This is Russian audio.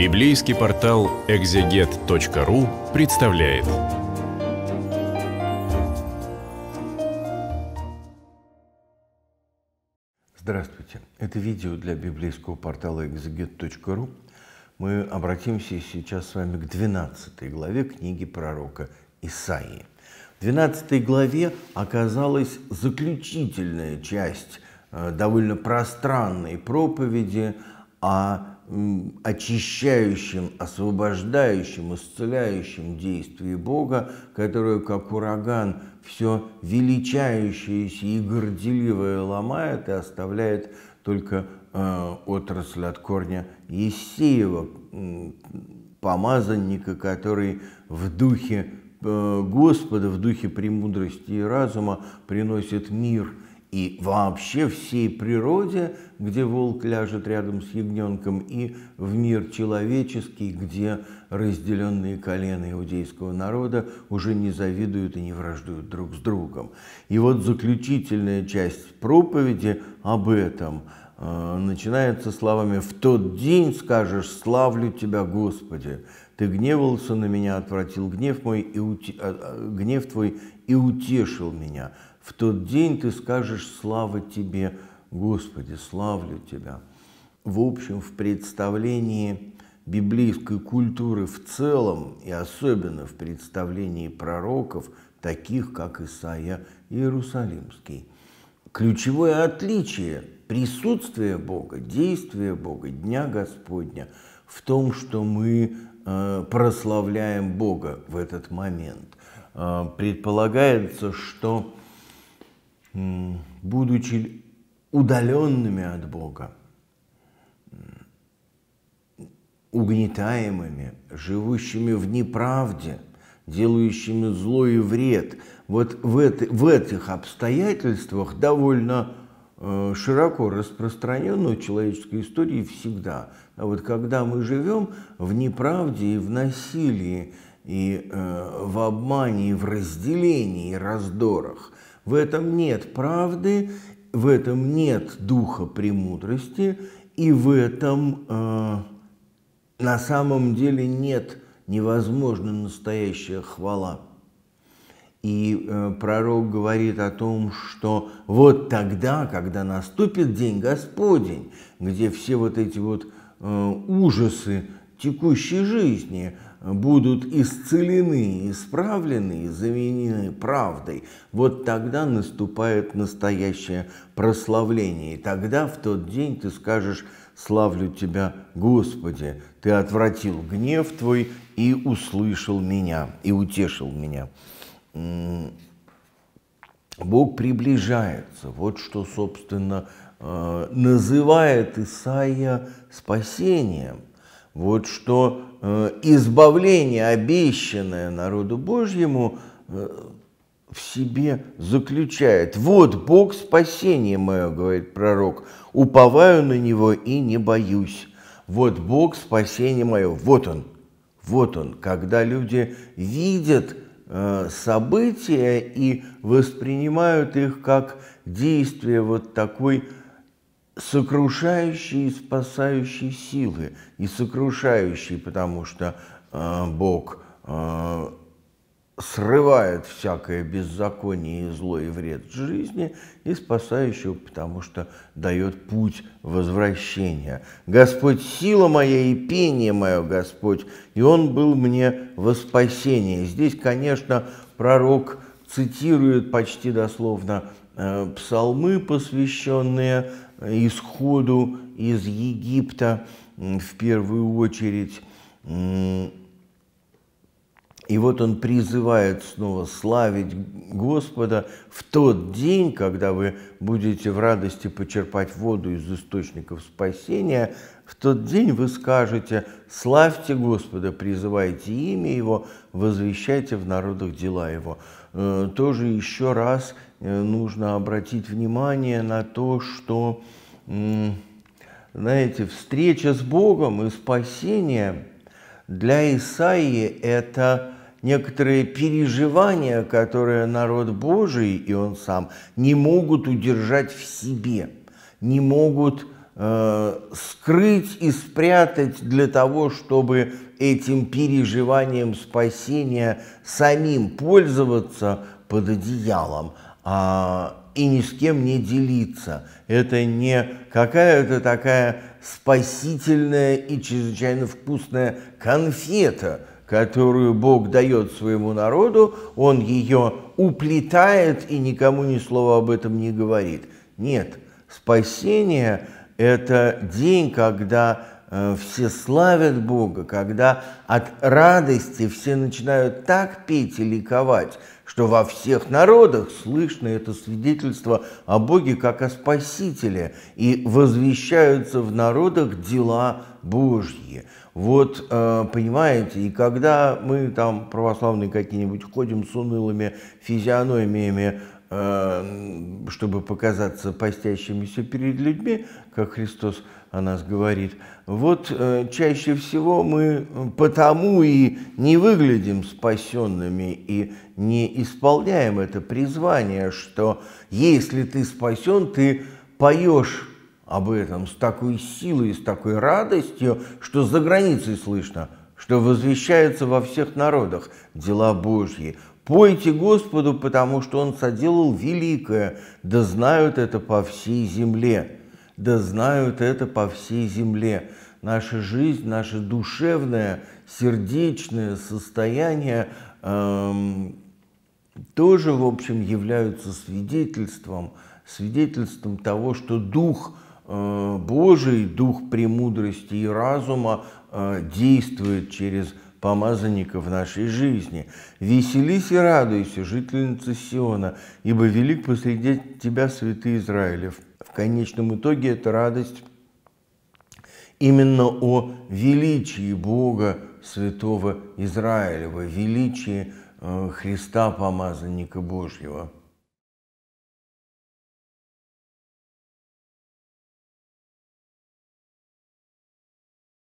Библейский портал экзегет.ру представляет. Здравствуйте. Это видео для библейского портала экзегет.ру. Мы обратимся сейчас с вами к 12 главе книги пророка Исаии. В 12 главе оказалась заключительная часть э, довольно пространной проповеди о очищающем, освобождающем, исцеляющем действии Бога, которое, как ураган, все величающееся и горделивое ломает и оставляет только э, отрасль от корня Есеева, э, помазанника, который в духе э, Господа, в духе премудрости и разума приносит мир – и вообще всей природе, где волк ляжет рядом с ягненком, и в мир человеческий, где разделенные колена иудейского народа уже не завидуют и не враждуют друг с другом. И вот заключительная часть проповеди об этом – Э, начинается словами «В тот день скажешь, славлю Тебя, Господи, Ты гневался на меня, отвратил гнев, мой и ути... Э, э, гнев Твой и утешил меня. В тот день Ты скажешь, слава Тебе, Господи, славлю Тебя». В общем, в представлении библейской культуры в целом и особенно в представлении пророков, таких как Исаия Иерусалимский. Ключевое отличие присутствие Бога, действие Бога, Дня Господня в том, что мы э, прославляем Бога в этот момент. Э, предполагается, что будучи удаленными от Бога, угнетаемыми, живущими в неправде, делающими зло и вред, вот в, это, в этих обстоятельствах довольно Э, широко распространенную человеческой истории всегда. А вот когда мы живем в неправде и в насилии, и э, в обмане, и в разделении, и раздорах, в этом нет правды, в этом нет духа премудрости, и в этом э, на самом деле нет невозможно настоящая хвала. И э, пророк говорит о том, что вот тогда, когда наступит день Господень, где все вот эти вот э, ужасы текущей жизни э, будут исцелены, исправлены, заменены правдой, вот тогда наступает настоящее прославление. И тогда, в тот день, ты скажешь «Славлю Тебя, Господи, Ты отвратил гнев Твой и услышал меня, и утешил меня». Бог приближается. Вот что, собственно, э, называет Исаия спасением. Вот что э, избавление, обещанное народу Божьему, э, в себе заключает. Вот Бог спасение мое, говорит пророк, уповаю на него и не боюсь. Вот Бог спасение мое, вот он, вот он. Когда люди видят Э, события и воспринимают их как действие вот такой сокрушающей и спасающей силы. И сокрушающей, потому что э, Бог э, срывает всякое беззаконие и зло и вред жизни и спасающего, потому что дает путь возвращения. Господь – сила моя и пение мое, Господь, и Он был мне во спасение. Здесь, конечно, пророк цитирует почти дословно э, псалмы, посвященные исходу из Египта в первую очередь, и вот он призывает снова славить Господа в тот день, когда вы будете в радости почерпать воду из источников спасения, в тот день вы скажете «Славьте Господа, призывайте имя Его, возвещайте в народах дела Его». Э, тоже еще раз э, нужно обратить внимание на то, что, знаете, встреча с Богом и спасение – для Исаии это некоторые переживания, которые народ Божий и он сам не могут удержать в себе, не могут э, скрыть и спрятать для того, чтобы этим переживанием спасения самим пользоваться под одеялом а, и ни с кем не делиться. Это не какая-то такая спасительная и чрезвычайно вкусная конфета – которую Бог дает своему народу, он ее уплетает и никому ни слова об этом не говорит. Нет, спасение – это день, когда э, все славят Бога, когда от радости все начинают так петь и ликовать, что во всех народах слышно это свидетельство о Боге как о Спасителе, и возвещаются в народах дела Божьи. Вот, э, понимаете, и когда мы там, православные какие-нибудь, ходим с унылыми физиономиями Эм, чтобы показаться постящимися перед людьми, как Христос о нас говорит, вот э, чаще всего мы потому и не выглядим спасенными и не исполняем это призвание, что если ты спасен, ты поешь об этом с такой силой, с такой радостью, что за границей слышно, что возвещаются во всех народах дела Божьи – Пойте Господу, потому что Он соделал великое, да знают это по всей земле, да знают это по всей земле. Наша жизнь, наше душевное, сердечное состояние эм, тоже, в общем, являются свидетельством, свидетельством того, что Дух э, Божий, Дух премудрости и разума э, действует через помазанника в нашей жизни. Веселись и радуйся, жительница Сиона, ибо велик посреди тебя святый Израилев. В конечном итоге это радость именно о величии Бога святого Израилева, величии э, Христа, помазанника Божьего.